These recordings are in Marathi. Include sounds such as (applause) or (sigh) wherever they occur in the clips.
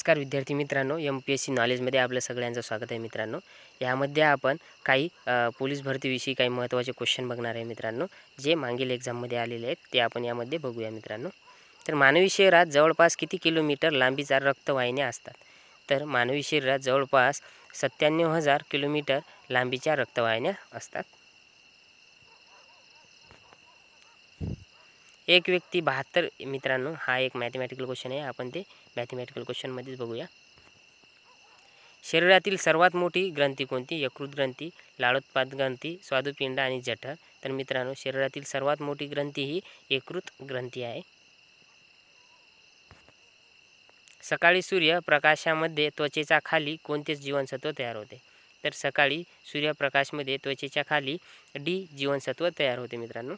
नमस्कार विद्यार्थी मित्रांनो एम पी एस सी नॉलेजमध्ये आपलं सगळ्यांचं स्वागत आहे मित्रांनो यामध्ये आपण काही पोलीस भरतीविषयी काही महत्त्वाचे क्वेश्चन बघणार आहे मित्रांनो जे मागील एक्झाममध्ये आलेले आहेत ते आपण यामध्ये बघूया मित्रांनो तर मानवी शरीरात जवळपास किती किलोमीटर लांबीच्या रक्तवाहिन्या असतात तर मानवी शरीरात जवळपास सत्त्याण्णव हजार किलोमीटर लांबीच्या रक्तवाहिन्या असतात एक व्यक्ती बहात्तर मित्रांनो हा एक मॅथमॅटिकल क्वेश्चन आहे आपण ते मॅथमॅटिकल क्वेश्चनमध्येच बघूया शरीरातील सर्वात मोठी ग्रंथी कोणती यकृत ग्रंथी लाळोत्पाद ग्रंथी स्वादुपिंड आणि जठर तर मित्रांनो शरीरातील सर्वात मोठी ग्रंथी ही यकृत ग्रंथी आहे सकाळी सूर्य प्रकाशामध्ये त्वचेच्या खाली कोणतेच जीवनसत्व तयार होते तर सकाळी सूर्यप्रकाशमध्ये त्वचेच्या खाली डी जीवनसत्व तयार होते मित्रांनो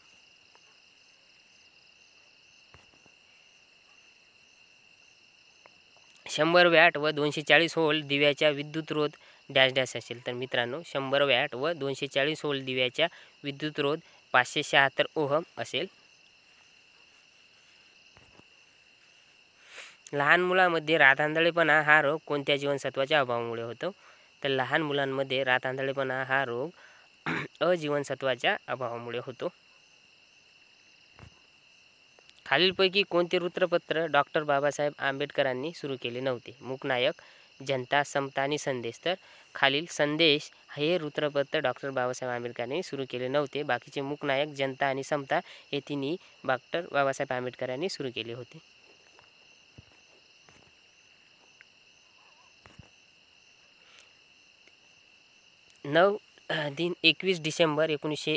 शंभर वॅट व दोनशे चाळीस होल दिव्याच्या विद्युतरोध डॅश डॅश असेल तर मित्रांनो शंभर वॅट व दोनशे चाळीस होल दिव्याच्या विद्युतरोध पाचशे शहात्तर ओहम असेल लहान मुलांमध्ये रातांधळेपणा हा रोग कोणत्या जीवनसत्वाच्या अभावामुळे होतो तर लहान मुलांमध्ये रातांधळेपणा हा रोग (clears throat) अजीवनसत्वाच्या अभावामुळे होतो खालीलपैकी कोणते वृत्तपत्र डॉक्टर बाबासाहेब आंबेडकरांनी सुरू केले नव्हते मुकनायक जनता समता आणि संदेश तर खालील संदेश हे वृत्तपत्र डॉक्टर बाबासाहेब आंबेडकरांनी सुरू केले नव्हते बाकीचे मुकनायक जनता आणि समता हे तिन्ही डॉक्टर बाबासाहेब आंबेडकरांनी सुरू केले होते नऊ दिन एकवीस डिसेंबर एकोणीसशे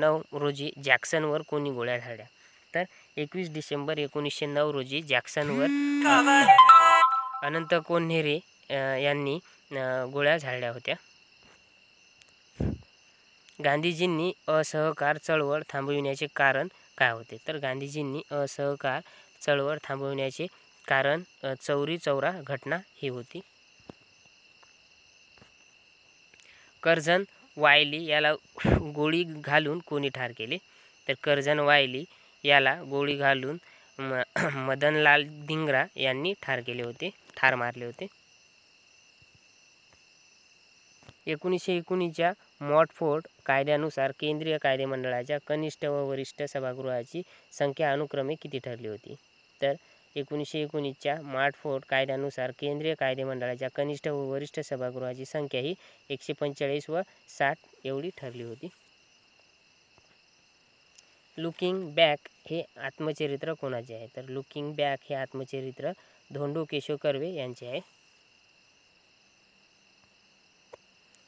नऊ रोजी जॅक्सनवर कोणी गोळ्या झाडल्या त्यानंतर एकवीस डिसेंबर एकोणीसशे नऊ रोजी जॅक्सनवर अनंत कोन्हेरे यांनी गोळ्या झाडल्या होत्या गांधीजींनी असहकार चळवळ थांबविण्याचे कारण काय होते तर गांधीजींनी असहकार चळवळ थांबविण्याचे कारण चौरी चौरा घटना ही होती कर्जन वायली याला गोळी घालून कोणी ठार केले तर कर्जन वायली याला गोळी घालून म (clears throat) मदनलाल धिंगरा यांनी ठार केले होते ठार मारले होते एकोणीसशे एकोणीसच्या मॉटफोर्ड कायद्यानुसार केंद्रीय कायदेमंडळाच्या कनिष्ठ व वरिष्ठ सभागृहाची संख्या अनुक्रमे किती ठरली होती तर एकोणीसशे एकोणीसच्या मॉटफोर्ड कायद्यानुसार केंद्रीय कायदेमंडळाच्या कनिष्ठ व वरिष्ठ सभागृहाची संख्या ही एकशे पंचेचाळीस व साठ एवढी ठरली होती लुकिंग बॅक हे आत्मचरित्र कोणाचे आहे तर लुकिंग बॅक हे आत्मचरित्र धोंडू केशव कर्वे यांचे आहे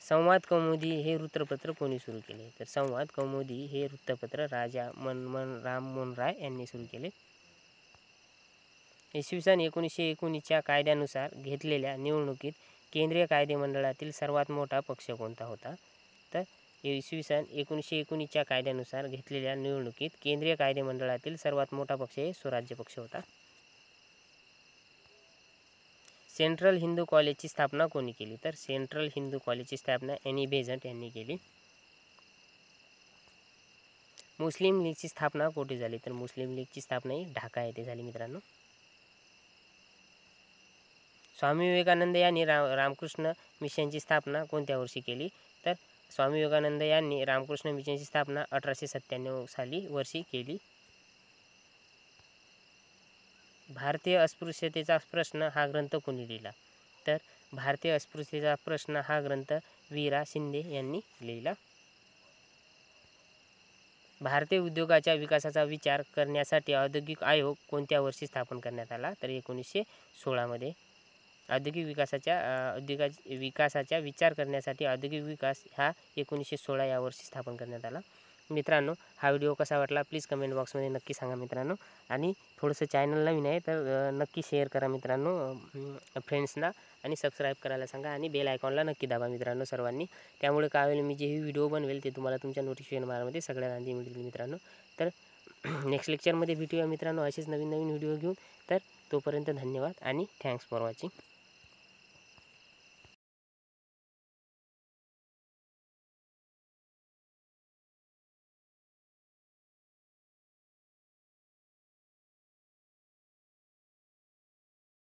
संवाद कौमुदी हे वृत्तपत्र कोणी सुरू केले तर संवाद कौमुदी हे वृत्तपत्र राजा मनमन राममोन राय यांनी सुरू केले इसवी सन एकोणीसशे एकोणीसच्या कायद्यानुसार घेतलेल्या निवडणुकीत केंद्रीय कायदेमंडळातील सर्वात मोठा पक्ष कोणता होता तर इसवी सन एकोणीसशे एकोणीसच्या कायद्यानुसार घेतलेल्या निवडणुकीत केंद्रीय कायदे मंडळातील सर्वात मोठा पक्ष हे स्वराज्य पक्ष होता सेंट्रल हिंदू कॉलेजची स्थापना कोणी केली तर सेंट्रल हिंदू कॉलेजची स्थापना एनी बेझंट यांनी केली मुस्लिम लीगची स्थापना कुठे झाली तर मुस्लिम लीगची स्थापना ही ढाका येथे झाली मित्रांनो स्वामी विवेकानंद यांनी रा रामकृष्ण मिशनची स्थापना कोणत्या वर्षी केली स्वामी योगानंद यांनी रामकृष्ण मिशनची स्थापना अठराशे सत्त्याण्णव साली वर्षी केली भारतीय अस्पृश्यतेचा प्रश्न हा ग्रंथ कोणी लिहिला तर भारतीय अस्पृश्यतेचा प्रश्न हा ग्रंथ वीरा शिंदे यांनी लिहिला भारतीय उद्योगाच्या विकासाचा विचार करण्यासाठी औद्योगिक आयोग कोणत्या वर्षी स्थापन करण्यात आला तर एकोणीसशे सोळामध्ये औद्योगिक विकासाच्या औद्योगा विकासाचा विचार करण्यासाठी औद्योगिक विकास हा एकोणीसशे सोळा या वर्षी स्थापन करण्यात आला मित्रांनो हा व्हिडिओ कसा वाटला प्लीज कमेंट बॉक्समध्ये नक्की सांगा मित्रांनो आणि थोडंसं चॅनल नवीन आहे तर नक्की शेअर करा मित्रांनो फ्रेंड्सना आणि सबस्क्राईब करायला सांगा आणि बेल आयकॉनला नक्की दाबा मित्रांनो सर्वांनी त्यामुळे काय होईल मी जेही व्हिडिओ बनवेल ते तुम्हाला तुमच्या नोटिफिकेशन मार्गामध्ये सगळ्या आधी मिळतील मित्रांनो तर नेक्स्ट (clears throat) लेक्चरमध्ये भेटूया मित्रांनो असेच नवीन नवीन व्हिडिओ घेऊन तर तोपर्यंत धन्यवाद आणि थँक्स फॉर वॉचिंग